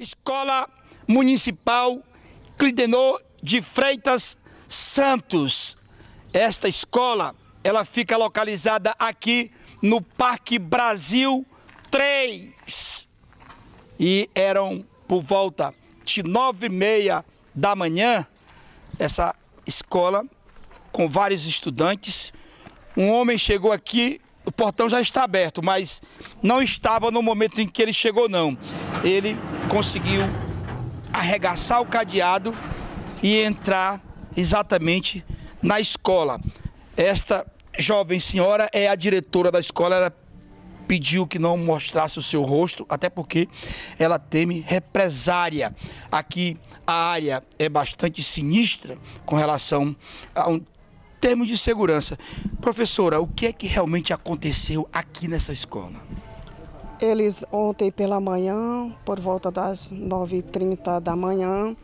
Escola Municipal Clidenor de Freitas Santos. Esta escola, ela fica localizada aqui no Parque Brasil 3. E eram por volta de nove e meia da manhã, essa escola com vários estudantes. Um homem chegou aqui o portão já está aberto, mas não estava no momento em que ele chegou, não. Ele conseguiu arregaçar o cadeado e entrar exatamente na escola. Esta jovem senhora é a diretora da escola, ela pediu que não mostrasse o seu rosto, até porque ela teme represária. Aqui a área é bastante sinistra com relação a um termos de segurança. Professora, o que é que realmente aconteceu aqui nessa escola? Eles ontem pela manhã, por volta das 9h30 da manhã,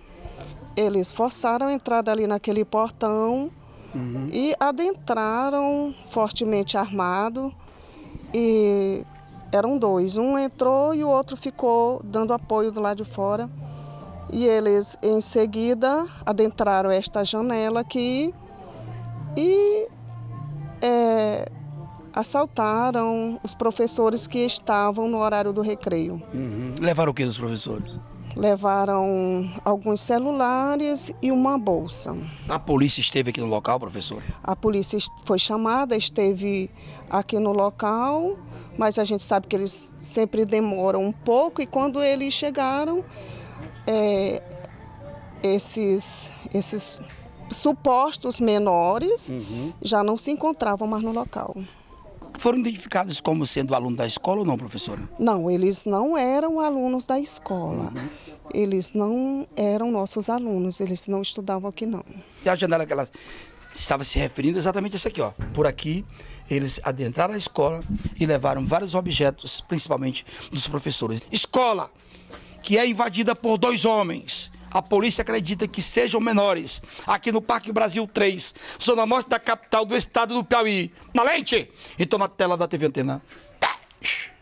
eles forçaram a entrada ali naquele portão uhum. e adentraram fortemente armado e eram dois. Um entrou e o outro ficou dando apoio do lado de fora. E eles em seguida adentraram esta janela que e é, assaltaram os professores que estavam no horário do recreio. Uhum. Levaram o que dos professores? Levaram alguns celulares e uma bolsa. A polícia esteve aqui no local, professor? A polícia foi chamada, esteve aqui no local, mas a gente sabe que eles sempre demoram um pouco e quando eles chegaram, é, esses, esses supostos menores uhum. já não se encontravam mais no local. Foram identificados como sendo aluno da escola ou não, professora? Não, eles não eram alunos da escola. Uhum eles não eram nossos alunos, eles não estudavam aqui não. E a janela que ela estava se referindo é exatamente essa aqui, ó. Por aqui eles adentraram a escola e levaram vários objetos, principalmente dos professores. Escola que é invadida por dois homens a polícia acredita que sejam menores. Aqui no Parque Brasil 3, zona norte da capital do estado do Piauí. Na lente! Então na tela da TV Antena. É.